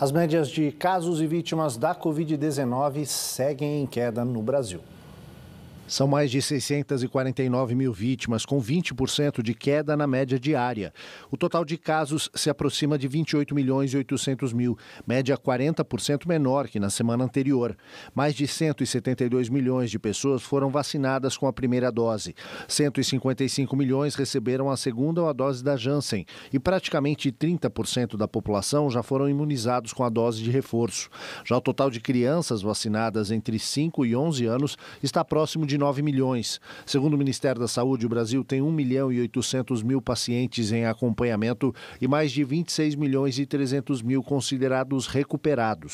As médias de casos e vítimas da Covid-19 seguem em queda no Brasil. São mais de 649 mil vítimas, com 20% de queda na média diária. O total de casos se aproxima de 28 milhões e 800 mil, média 40% menor que na semana anterior. Mais de 172 milhões de pessoas foram vacinadas com a primeira dose. 155 milhões receberam a segunda ou a dose da Janssen e praticamente 30% da população já foram imunizados com a dose de reforço. Já o total de crianças vacinadas entre 5 e 11 anos está próximo de de 9 milhões. Segundo o Ministério da Saúde, o Brasil tem 1 milhão e 800 mil pacientes em acompanhamento e mais de 26 milhões e 300 mil considerados recuperados.